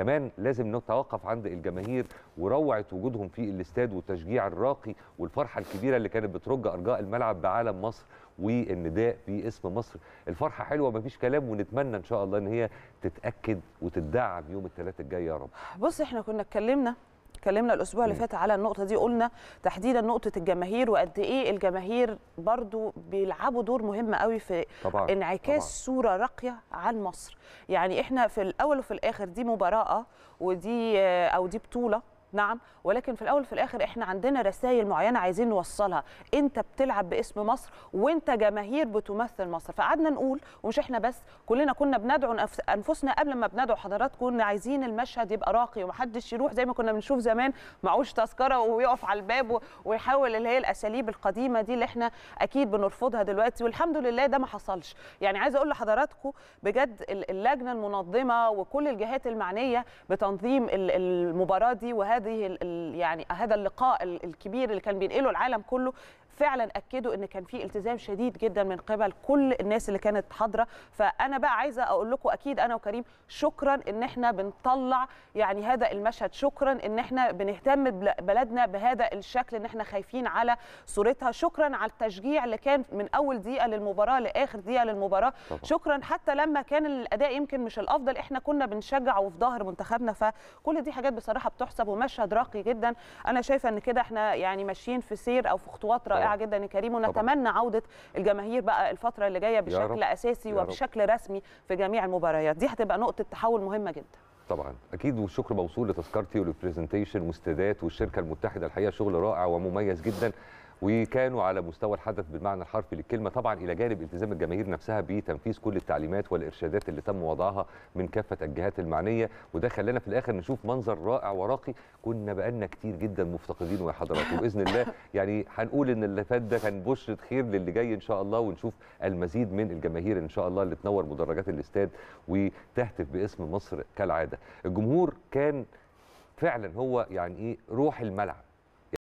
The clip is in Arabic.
كمان لازم نتوقف عند الجماهير وروعه وجودهم في الاستاد والتشجيع الراقي والفرحه الكبيره اللي كانت بترج ارجاء الملعب بعالم مصر والنداء باسم مصر الفرحه حلوه مفيش كلام ونتمنى ان شاء الله ان هي تتاكد وتدعم يوم الثلاثاء الجاي يا رب بص احنا كنا اتكلمنا اتكلمنا الاسبوع اللي فات على النقطه دي قلنا تحديدا نقطه الجماهير وقد ايه الجماهير برضو بيلعبوا دور مهم قوي في طبعا. انعكاس طبعا. صوره راقيه عن مصر يعني احنا في الاول وفي الاخر دي مباراه آه، ودي آه، او دي بطوله نعم ولكن في الاول وفي الاخر احنا عندنا رسائل معينه عايزين نوصلها انت بتلعب باسم مصر وانت جماهير بتمثل مصر فقعدنا نقول ومش احنا بس كلنا كنا بندعو انفسنا قبل ما بندعو حضراتكم كنا عايزين المشهد يبقى راقي ومحدش يروح زي ما كنا بنشوف زمان معهوش تذكره ويقف على الباب ويحاول اللي هي الاساليب القديمه دي اللي احنا اكيد بنرفضها دلوقتي والحمد لله ده ما حصلش يعني عايزه اقول لحضراتكم بجد اللجنه المنظمه وكل الجهات المعنيه بتنظيم المباراه دي وهذا هذه يعني هذا اللقاء الكبير اللي كان بينقله العالم كله فعلا اكدوا ان كان في التزام شديد جدا من قبل كل الناس اللي كانت حاضره فانا بقى عايزه اقول لكم اكيد انا وكريم شكرا ان احنا بنطلع يعني هذا المشهد شكرا ان احنا بنهتم ببلدنا بهذا الشكل ان احنا خايفين على صورتها شكرا على التشجيع اللي كان من اول دقيقه للمباراه لاخر دقيقه للمباراه طبعا. شكرا حتى لما كان الاداء يمكن مش الافضل احنا كنا بنشجع وفي ظهر منتخبنا فكل دي حاجات بصراحه بتحسب ومشهد راقي جدا انا شايفه ان كده احنا يعني ماشيين في سير او في خطوات رائعه ممتعه جدا يا كريم ونتمنى طبعا. عوده الجماهير بقى الفتره اللي جايه بشكل اساسي وبشكل رسمي في جميع المباريات دي هتبقى نقطه تحول مهمه جدا طبعا اكيد والشكر موصول لتذكرتي والبرزنتيشن واستادات والشركه المتحده الحقيقه شغل رائع ومميز جدا وكانوا على مستوى الحدث بالمعنى الحرفي للكلمه طبعا الى جانب التزام الجماهير نفسها بتنفيذ كل التعليمات والارشادات اللي تم وضعها من كافه الجهات المعنيه وده خلانا في الاخر نشوف منظر رائع وراقي كنا بقالنا كتير جدا مفتقدينه يا حضراتكم وباذن الله يعني هنقول ان اللي فات ده كان بشره خير للي جاي ان شاء الله ونشوف المزيد من الجماهير ان شاء الله اللي تنور مدرجات الاستاد وتهتف باسم مصر كالعاده الجمهور كان فعلا هو يعني ايه روح الملعب